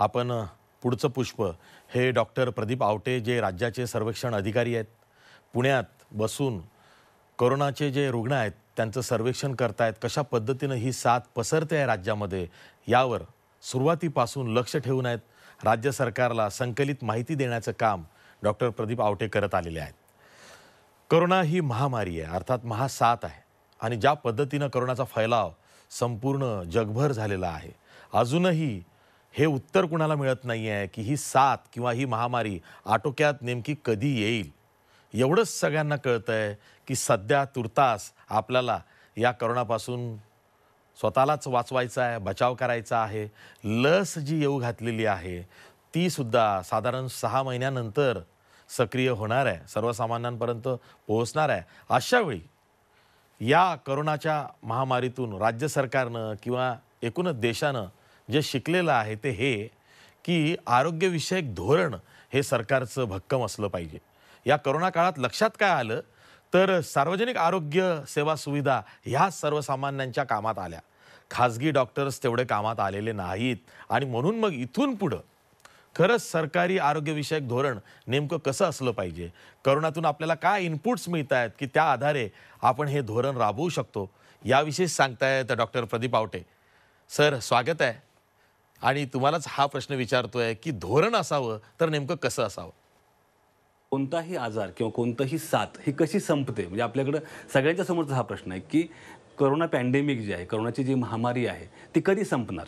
आपण पुढचं पुष्प हे डॉक्टर प्रदीप आवटे जे राज्याचे सर्वेक्षण अधिकारी आहेत पुण्यात बसून कोरोनाचे जे रुग्ण आहेत त्यांचं सर्वेक्षण करतायत कशा पद्धतीनं ही साथ पसरते आहे राज्यामध्ये यावर सुरुवातीपासून लक्ष ठेवून आहेत राज्य सरकारला संकलित माहिती देण्याचं काम डॉक्टर प्रदीप आवटे करत आलेले आहेत करोना ही महामारी आहे अर्थात महासाथ आहे आणि ज्या पद्धतीनं करोनाचा फैलाव संपूर्ण जगभर झालेला आहे अजूनही हे उत्तर कुणाला मिळत नाही आहे की ही साथ किंवा ही महामारी आटोक्यात नेमकी कधी येईल एवढंच सगळ्यांना कळतं आहे की सध्या तुर्तास आपल्याला या करोनापासून स्वतःलाच वाचवायचा आहे बचाव करायचा आहे लस जी येऊ घातलेली आहे तीसुद्धा साधारण सहा महिन्यानंतर सक्रिय होणार आहे सर्वसामान्यांपर्यंत पोहोचणार आहे अशावेळी या करोनाच्या महामारीतून राज्य सरकारनं किंवा एकूणच देशानं जे शिकलेलं आहे ते हे की आरोग्यविषयक धोरण हे सरकारचं भक्कम असलं पाहिजे या करोना काळात लक्षात काय आलं तर सार्वजनिक आरोग्य सेवा सुविधा ह्या सर्वसामान्यांच्या कामात आल्या खाजगी डॉक्टर्स तेवढे कामात आलेले नाहीत आणि म्हणून मग इथून पुढं खरंच सरकारी आरोग्यविषयक धोरण नेमकं कसं असलं पाहिजे करोनातून आपल्याला काय इनपुट्स मिळत आहेत की त्या आधारे आपण हे धोरण राबवू शकतो याविषयी सांगतायत डॉक्टर प्रदीप आवटे सर स्वागत आहे आणि तुम्हालाच हा प्रश्न विचारतोय की धोरण असावं तर नेमकं कसं असावं कोणताही आजार किंवा कोणतंही साथ ही कशी संपते म्हणजे आपल्याकडं सगळ्यांच्या समोरचा हा प्रश्न आहे की करोना पॅन्डेमिक जी आहे करोनाची जी महामारी आहे ती कधी संपणार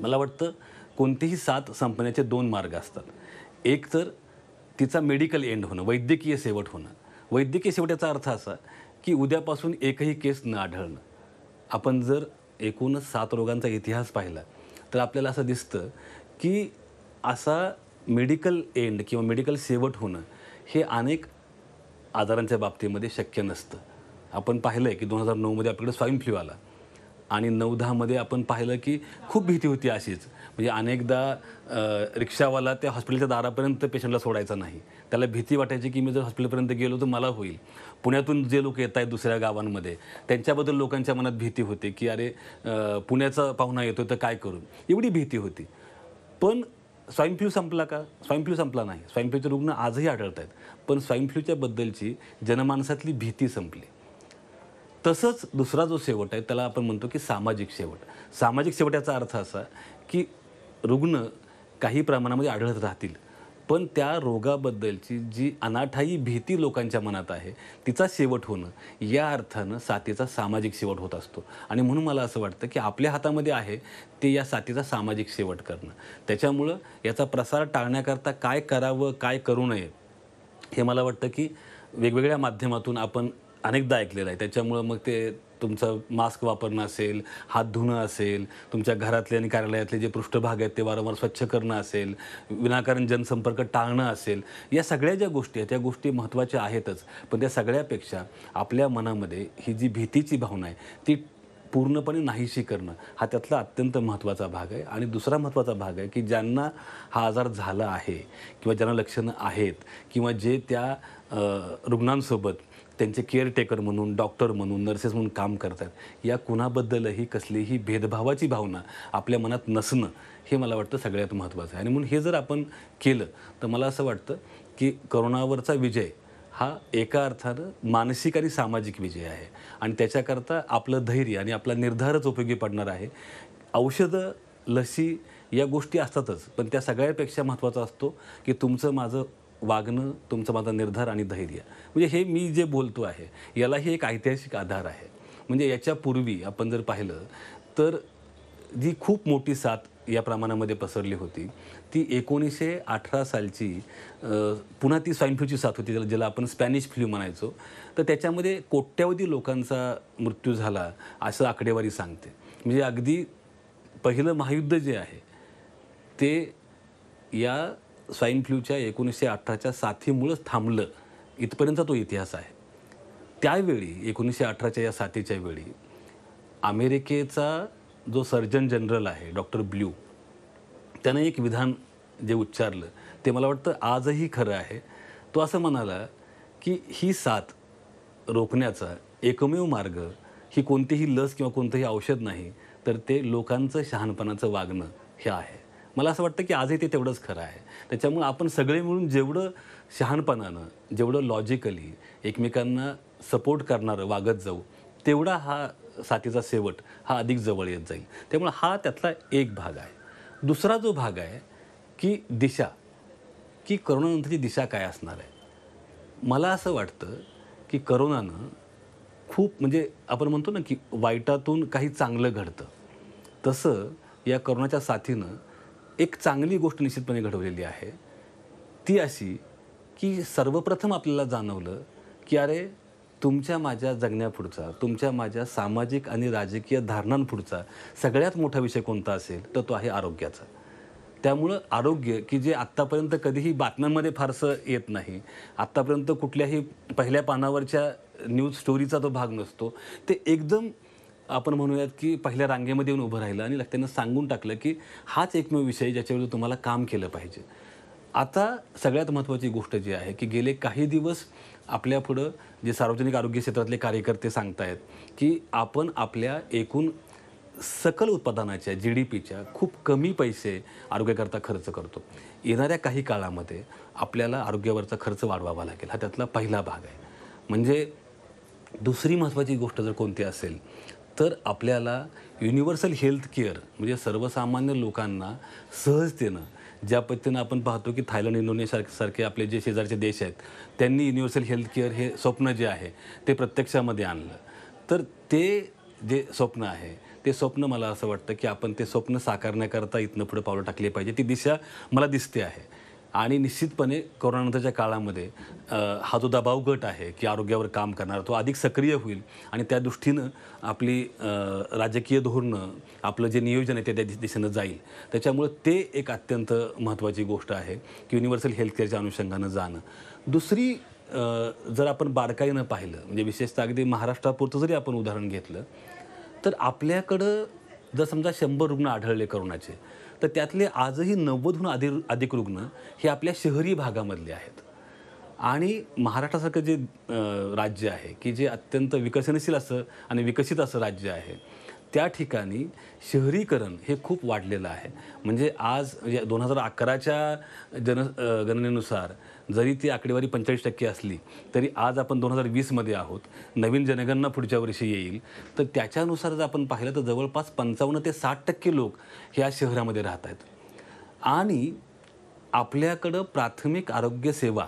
मला वाटतं कोणतीही साथ संपण्याचे दोन मार्ग असतात एक तर तिचा मेडिकल एंड होणं वैद्यकीय शेवट होणं वैद्यकीय याचा अर्थ असा की उद्यापासून एकही केस न आढळणं आपण जर एकूणच सात रोगांचा इतिहास पाहिला तर आपल्याला असं दिसतं की असा मेडिकल एंड किंवा मेडिकल शेवट होणं हे अनेक आजारांच्या बाबतीमध्ये शक्य नसतं आपण पाहिलं आहे की दोन हजार नऊमध्ये आपल्याकडे स्वाईन फ्लू आला आणि नऊ दहामध्ये आपण पाहिलं की खूप भीती होती अशीच म्हणजे अनेकदा रिक्षावाला त्या हॉस्पिटलच्या दारापर्यंत पेशंटला सोडायचा नाही त्याला भीती वाटायची की मी जर हॉस्पिटलपर्यंत गेलो तर मला होईल पुण्यातून जे लोक येत आहेत दुसऱ्या गावांमध्ये त्यांच्याबद्दल लोकांच्या मनात भीती होती की अरे पुण्याचा पाहुणा येतो तर काय करू एवढी भीती होती पण फ्लू संपला का फ्लू संपला नाही फ्लूचे रुग्ण आजही आढळत आहेत पण स्वाईन बद्दलची जनमानसातली भीती संपली तसंच दुसरा जो शेवट आहे त्याला आपण म्हणतो की सामाजिक शेवट सामाजिक याचा अर्थ असा की रुग्ण काही प्रमाणामध्ये आढळत राहतील पण त्या रोगाबद्दलची जी अनाठाई भीती लोकांच्या मनात आहे तिचा शेवट होणं या अर्थानं साथीचा सामाजिक शेवट होत असतो आणि म्हणून मला असं वाटतं की आपल्या हातामध्ये आहे ते या साथीचा सामाजिक शेवट करणं त्याच्यामुळं याचा प्रसार टाळण्याकरता काय करावं काय करू नये हे मला वाटतं की वेगवेगळ्या माध्यमातून आपण अनेकदा ऐकलेलं आहे त्याच्यामुळं मग ते तुमचं मास्क वापरणं असेल हात धुणं असेल तुमच्या घरातले आणि कार्यालयातले जे पृष्ठभाग आहेत ते वारंवार स्वच्छ करणं असेल विनाकारण जनसंपर्क टाळणं असेल या सगळ्या ज्या गोष्टी आहेत त्या गोष्टी महत्त्वाच्या आहेतच पण त्या सगळ्यापेक्षा आपल्या मनामध्ये ही जी भीतीची भावना आहे ती पूर्णपणे नाहीशी करणं हा त्यातला अत्यंत महत्त्वाचा भाग आहे आणि दुसरा महत्त्वाचा भाग आहे की ज्यांना हा आजार झाला आहे किंवा ज्यांना लक्षणं आहेत किंवा जे त्या रुग्णांसोबत त्यांचे केअरटेकर म्हणून डॉक्टर म्हणून नर्सेस म्हणून काम करतात या कुणाबद्दलही कसलीही भेदभावाची भावना आपल्या मनात नसणं हे मला वाटतं सगळ्यात महत्त्वाचं आहे आणि म्हणून हे जर आपण केलं तर मला असं वाटतं की करोनावरचा विजय हा एका अर्थानं मानसिक आणि सामाजिक विजय आहे आणि त्याच्याकरता आपलं धैर्य आणि आपला निर्धारच उपयोगी पडणार आहे औषधं लसी या गोष्टी असतातच पण त्या सगळ्यापेक्षा महत्त्वाचा असतो की तुमचं माझं वागणं तुमचा माझा निर्धार आणि धैर्य म्हणजे हे मी जे बोलतो आहे यालाही एक ऐतिहासिक आधार आहे म्हणजे याच्यापूर्वी आपण जर पाहिलं तर जी खूप मोठी साथ या प्रमाणामध्ये पसरली होती ती एकोणीसशे अठरा सालची पुन्हा ती स्वाईन फ्लूची साथ होती ज्याला ज्याला आपण स्पॅनिश फ्लू म्हणायचो तर त्याच्यामध्ये कोट्यावधी लोकांचा मृत्यू झाला असं आकडेवारी सांगते म्हणजे अगदी पहिलं महायुद्ध जे आहे ते या स्वाईन फ्लूच्या एकोणीसशे अठराच्या साथीमुळंच थांबलं इथपर्यंतचा तो इतिहास आहे त्यावेळी एकोणीसशे अठराच्या या साथीच्या वेळी अमेरिकेचा जो सर्जन जनरल आहे डॉक्टर ब्ल्यू त्यानं एक विधान जे उच्चारलं ते मला वाटतं आजही खरं आहे तो असं म्हणाला की ही साथ रोखण्याचा एकमेव मार्ग ही कोणतीही लस किंवा कोणतंही औषध नाही तर ते लोकांचं शहाणपणाचं वागणं हे आहे मला असं वाटतं की आजही ते तेवढंच खरं आहे त्याच्यामुळं आपण सगळे मिळून जेवढं शहाणपणानं जेवढं लॉजिकली एकमेकांना सपोर्ट करणारं वागत जाऊ तेवढा हा साथीचा शेवट हा अधिक जवळ येत जाईल त्यामुळे हा त्यातला एक भाग आहे दुसरा जो भाग आहे की दिशा की करोनानंतरची दिशा काय असणार आहे मला असं वाटतं की करोनानं खूप म्हणजे आपण म्हणतो ना की वाईटातून काही चांगलं घडतं तसं या करोनाच्या साथीनं एक चांगली गोष्ट निश्चितपणे घडवलेली आहे ती अशी की सर्वप्रथम आपल्याला जाणवलं की अरे तुमच्या माझ्या जगण्यापुढचा तुमच्या माझ्या सामाजिक आणि राजकीय धारणांपुढचा सगळ्यात मोठा विषय कोणता असेल तर तो आहे आरोग्याचा त्यामुळं आरोग्य की जे आत्तापर्यंत कधीही बातम्यांमध्ये फारसं येत नाही आत्तापर्यंत कुठल्याही पहिल्या पानावरच्या न्यूज स्टोरीचा तो भाग नसतो ते एकदम आपण म्हणूयात की पहिल्या रांगेमध्ये येऊन उभं राहिलं आणि त्यांना सांगून टाकलं की हाच एकमेव विषय ज्याच्यावर तुम्हाला काम केलं पाहिजे आता सगळ्यात महत्त्वाची गोष्ट जी आहे की गेले काही दिवस आपल्या पुढं जे सार्वजनिक आरोग्य क्षेत्रातले कार्यकर्ते सांगतायत की आपण आपल्या एकूण सकल उत्पादनाच्या जी डी पीच्या खूप कमी पैसे आरोग्याकरता खर्च करतो येणाऱ्या काही काळामध्ये आपल्याला आरोग्यावरचा खर्च वाढवावा लागेल हा त्यातला पहिला भाग आहे म्हणजे दुसरी महत्त्वाची गोष्ट जर कोणती असेल तर आपल्याला युनिव्हर्सल हेल्थ केअर म्हणजे सर्वसामान्य लोकांना सहजतेनं ज्या पद्धतीनं आपण पाहतो की थायलंड इंडोनेशिया सारखे आपले जे शेजारचे देश आहेत त्यांनी युनिव्हर्सल हेल्थ केअर हे स्वप्न जे आहे ते प्रत्यक्षामध्ये आणलं तर ते जे स्वप्न आहे ते स्वप्न मला असं वाटतं की आपण ते स्वप्न साकारण्याकरता इथनं पुढे पावलं टाकली पाहिजे ती दिशा मला दिसते आहे आणि निश्चितपणे कोरोनानंतरच्या काळामध्ये हा जो दबाव गट आहे की आरोग्यावर काम करणारा तो अधिक सक्रिय होईल आणि त्या दृष्टीनं आपली राजकीय धोरणं आपलं जे नियोजन आहे ते त्या दिशेनं जाईल त्याच्यामुळं ते एक अत्यंत महत्त्वाची गोष्ट आहे की युनिव्हर्सल हेल्थकेअरच्या अनुषंगानं जाणं दुसरी जर आपण बारकाईनं पाहिलं म्हणजे विशेषतः अगदी महाराष्ट्रापुरतं जरी आपण उदाहरण घेतलं तर आपल्याकडं जर समजा शंभर रुग्ण आढळले करोनाचे तर त्यातले आजही नव्वदहून अधिक अधिक रुग्ण हे आपल्या शहरी भागामधले आहेत आणि महाराष्ट्रासारखं जे राज्य आहे की जे अत्यंत विकसनशील असं आणि विकसित असं राज्य आहे त्या ठिकाणी शहरीकरण हे खूप वाढलेलं आहे म्हणजे आज दोन हजार अकराच्या जन गणनेनुसार जरी ती आकडेवारी पंचेचाळीस टक्के असली तरी आज आपण दोन हजार वीसमध्ये आहोत नवीन जनगणना पुढच्या वर्षी येईल तर त्याच्यानुसार जर आपण पाहिलं तर जवळपास पंचावन्न ते साठ टक्के लोक ह्या शहरामध्ये राहत आहेत आणि आपल्याकडं प्राथमिक आरोग्यसेवा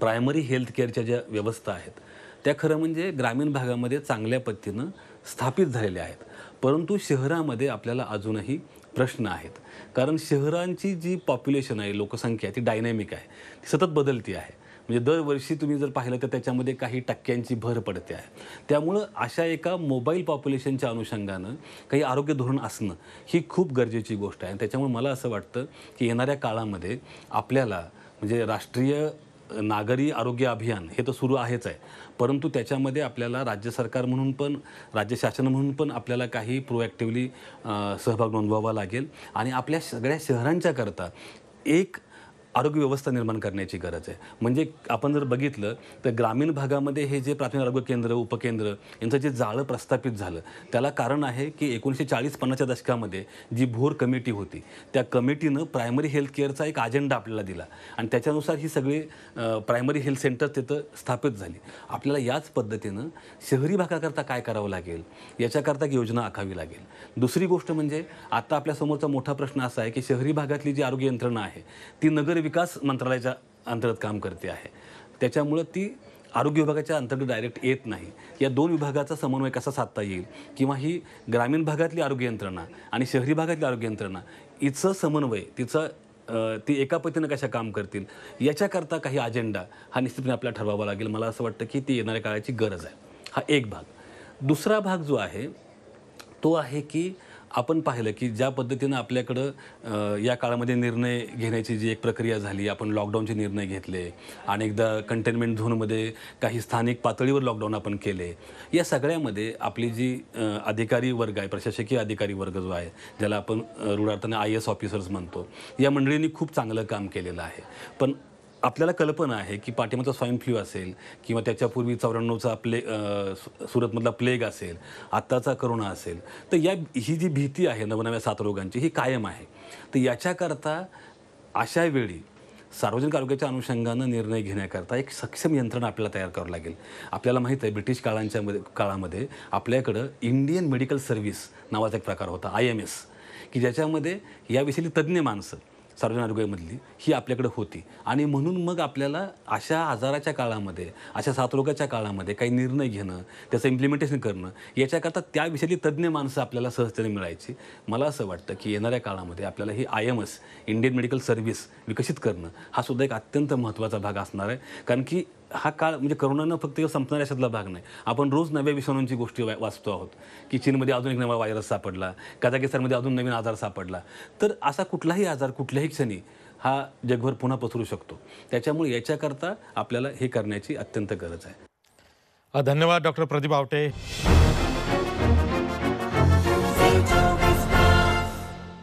प्रायमरी हेल्थ केअरच्या ज्या व्यवस्था आहेत त्या खरं म्हणजे ग्रामीण भागामध्ये चांगल्या पद्धतीनं स्थापित झालेल्या आहेत परंतु शहरामध्ये आपल्याला अजूनही प्रश्न आहेत कारण शहरांची जी पॉप्युलेशन आहे लोकसंख्या ती डायनॅमिक आहे ती सतत बदलती आहे म्हणजे दरवर्षी तुम्ही जर पाहिलं तर त्याच्यामध्ये काही टक्क्यांची भर पडते आहे त्यामुळं अशा एका मोबाईल पॉप्युलेशनच्या अनुषंगानं काही आरोग्य धोरण असणं ही खूप गरजेची गोष्ट आहे आणि त्याच्यामुळे मला असं वाटतं की येणाऱ्या काळामध्ये आपल्याला म्हणजे राष्ट्रीय नागरी आरोग्य अभियान हे तर सुरू आहेच आहे परंतु त्याच्यामध्ये आपल्याला राज्य सरकार म्हणून पण राज्य शासन म्हणून पण आपल्याला काही प्रोॲक्टिव्हली सहभाग नोंदवावा लागेल आणि आपल्या सगळ्या शहरांच्याकरता एक आरोग्य व्यवस्था निर्माण करण्याची गरज आहे म्हणजे आपण जर बघितलं तर ग्रामीण भागामध्ये हे जे प्राथमिक आरोग्य केंद्र उपकेंद्र यांचं जे जाळं प्रस्थापित झालं त्याला कारण आहे की एकोणीसशे चाळीस पन्नासच्या दशकामध्ये जी भोर कमिटी होती त्या कमिटीनं प्रायमरी हेल्थ केअरचा एक अजेंडा आपल्याला दिला आणि त्याच्यानुसार ही सगळी प्रायमरी हेल्थ सेंटर तिथं स्थापित झाली आपल्याला याच पद्धतीनं शहरी भागाकरता काय करावं लागेल याच्याकरता योजना आखावी लागेल दुसरी गोष्ट म्हणजे आता आपल्यासमोरचा मोठा प्रश्न असा आहे की शहरी भागातली जी आरोग्य यंत्रणा आहे ती नगर विकास मंत्रालयाच्या अंतर्गत काम करते आहे त्याच्यामुळं ती आरोग्य विभागाच्या अंतर्गत डायरेक्ट येत नाही या दोन विभागाचा समन्वय कसा साधता येईल किंवा ही ग्रामीण भागातली आरोग्य यंत्रणा आणि शहरी भागातली आरोग्य यंत्रणा हिचं समन्वय तिचं ती एका पतीनं कशा काम करतील याच्याकरता काही अजेंडा हा निश्चितपणे आपल्याला ठरवावा लागेल मला असं वाटतं की ती येणाऱ्या काळाची गरज आहे हा एक भाग दुसरा भाग जो आहे तो आहे की आपण पाहिलं की ज्या पद्धतीनं आपल्याकडं या काळामध्ये निर्णय घेण्याची जी एक प्रक्रिया झाली आपण लॉकडाऊनचे निर्णय घेतले अनेकदा कंटेनमेंट झोनमध्ये काही स्थानिक पातळीवर लॉकडाऊन आपण केले या सगळ्यामध्ये आपली जी अधिकारी वर्ग आहे प्रशासकीय अधिकारी वर्ग जो आहे ज्याला आपण रूढार्थाने आय एस ऑफिसर्स म्हणतो या मंडळींनी खूप चांगलं काम केलेलं आहे पण आपल्याला कल्पना आहे की पाठीमागचा स्वाईन फ्लू असेल किंवा त्याच्यापूर्वी चौऱ्याण्णवचा प्ले सुरतमधला प्लेग असेल आत्ताचा करोना असेल तर या ही जी भीती आहे नवनव्या साथरोगांची ही कायम आहे तर याच्याकरता अशा वेळी सार्वजनिक आरोग्याच्या अनुषंगानं निर्णय घेण्याकरता एक सक्षम यंत्रणा आपल्याला तयार करावं लागेल आपल्याला माहीत आहे ब्रिटिश काळांच्या मध्ये काळामध्ये आपल्याकडं इंडियन मेडिकल सर्व्हिस नावाचा एक प्रकार होता आय एम एस की ज्याच्यामध्ये याविषयी तज्ज्ञ माणसं सार्वजनिक आरोग्यामधली ही आपल्याकडे होती आणि म्हणून मग आपल्याला अशा आजाराच्या काळामध्ये अशा सातरोगाच्या काळामध्ये काही निर्णय घेणं त्याचं इम्प्लिमेंटेशन करणं याच्याकरता त्या विषयी तज्ज्ञ माणसं आपल्याला सहजतेने मिळायची मला असं वाटतं की येणाऱ्या काळामध्ये आपल्याला ही I M S Indian Medical Service विकसित करणं हा सुद्धा एक अत्यंत महत्त्वाचा भाग असणार आहे कारण की हा काळ म्हणजे करोनानं फक्त संपणार याच्यातला भाग नाही आपण रोज नव्या विषाणूंची गोष्टी वाचतो आहोत की चीनमध्ये अजून एक नवा व्हायरस सापडला कझाकिस्तानमध्ये अजून नवीन आजार सापडला तर असा कुठलाही आजार कुठल्याही क्षणी हा जगभर पुन्हा पसरू शकतो त्याच्यामुळे याच्याकरता आपल्याला हे करण्याची अत्यंत गरज आहे धन्यवाद डॉक्टर प्रदीप आवटे